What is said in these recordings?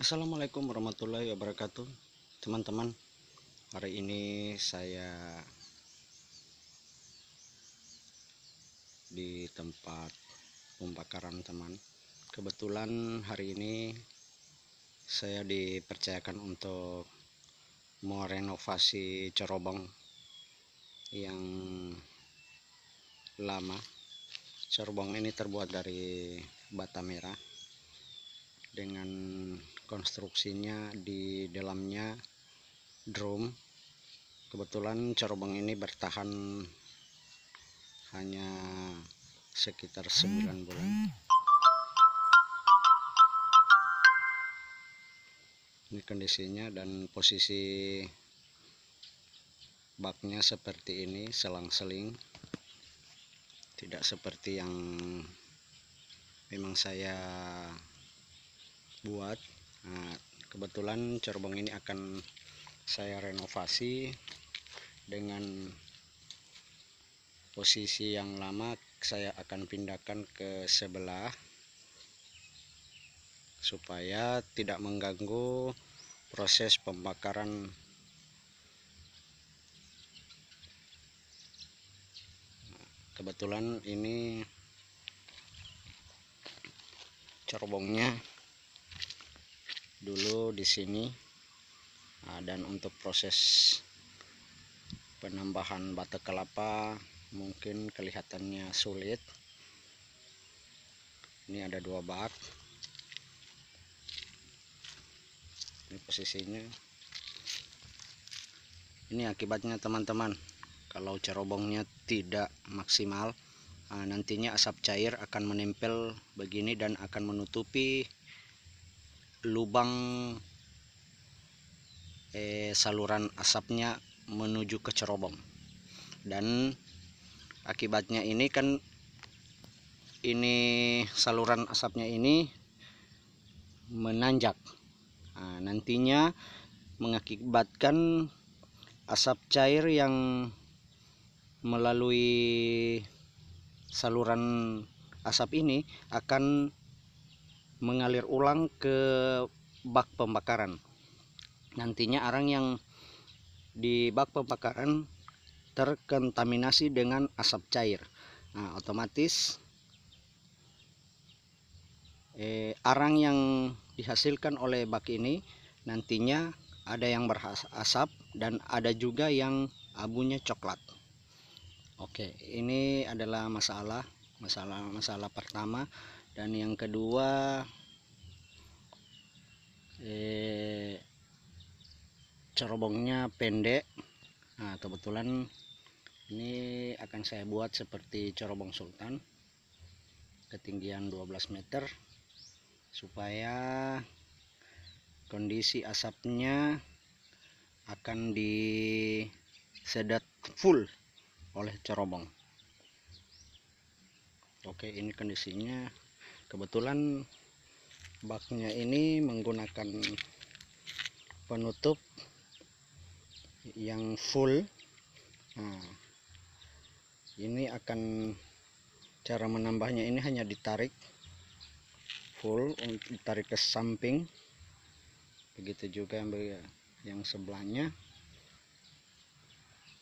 Assalamualaikum warahmatullahi wabarakatuh teman-teman hari ini saya di tempat pembakaran teman kebetulan hari ini saya dipercayakan untuk merenovasi cerobong yang lama cerobong ini terbuat dari bata merah dengan konstruksinya di dalamnya drum kebetulan cerobong ini bertahan hanya sekitar 9 bulan ini kondisinya dan posisi baknya seperti ini selang-seling tidak seperti yang memang saya buat Nah, kebetulan cerobong ini akan saya renovasi dengan posisi yang lama saya akan pindahkan ke sebelah supaya tidak mengganggu proses pembakaran kebetulan ini cerobongnya dulu di sini nah, dan untuk proses penambahan batok kelapa mungkin kelihatannya sulit ini ada dua bak ini posisinya ini akibatnya teman-teman kalau cerobongnya tidak maksimal ah, nantinya asap cair akan menempel begini dan akan menutupi lubang eh, saluran asapnya menuju ke cerobong dan akibatnya ini kan ini saluran asapnya ini menanjak nah, nantinya mengakibatkan asap cair yang melalui saluran asap ini akan mengalir ulang ke bak pembakaran nantinya arang yang di bak pembakaran terkontaminasi dengan asap cair nah otomatis eh, arang yang dihasilkan oleh bak ini nantinya ada yang berasap dan ada juga yang abunya coklat oke ini adalah masalah masalah masalah pertama dan yang kedua eh, cerobongnya pendek nah kebetulan ini akan saya buat seperti cerobong sultan ketinggian 12 meter supaya kondisi asapnya akan disedat full oleh cerobong oke ini kondisinya kebetulan baknya ini menggunakan penutup yang full nah, ini akan cara menambahnya ini hanya ditarik full ditarik ke samping begitu juga yang sebelahnya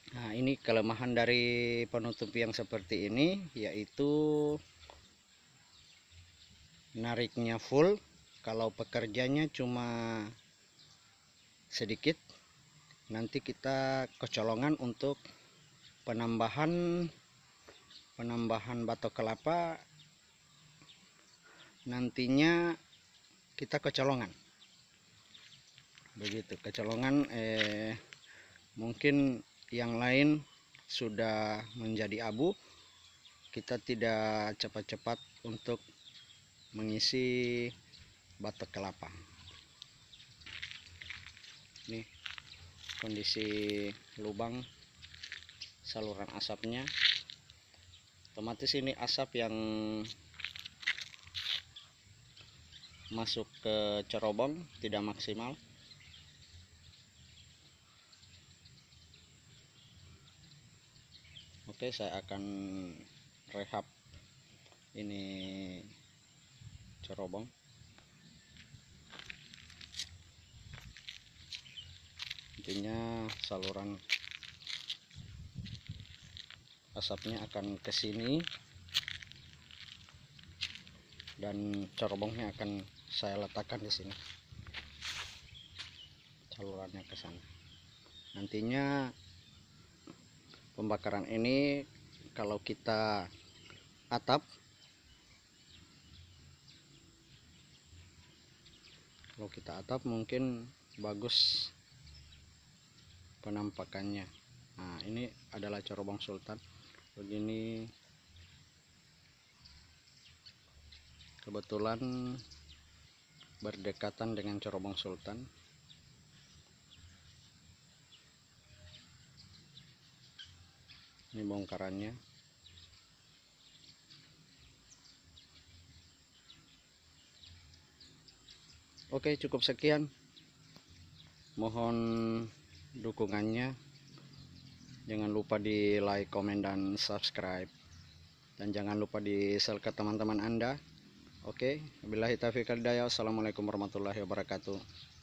Nah, ini kelemahan dari penutup yang seperti ini yaitu nariknya full kalau pekerjanya cuma sedikit nanti kita kecolongan untuk penambahan penambahan batok kelapa nantinya kita kecolongan begitu kecolongan eh mungkin yang lain sudah menjadi abu kita tidak cepat-cepat untuk mengisi batok kelapa ini kondisi lubang saluran asapnya otomatis ini asap yang masuk ke cerobong tidak maksimal oke saya akan rehab ini cerobong intinya saluran asapnya akan ke sini dan cerobongnya akan saya letakkan di sini salurannya ke sana nantinya pembakaran ini kalau kita atap kalau kita atap mungkin bagus penampakannya nah ini adalah corobong sultan begini kebetulan berdekatan dengan corobong sultan ini bongkarannya Oke cukup sekian mohon dukungannya jangan lupa di like komen dan subscribe dan jangan lupa di share ke teman-teman anda oke bila assalamualaikum warahmatullahi wabarakatuh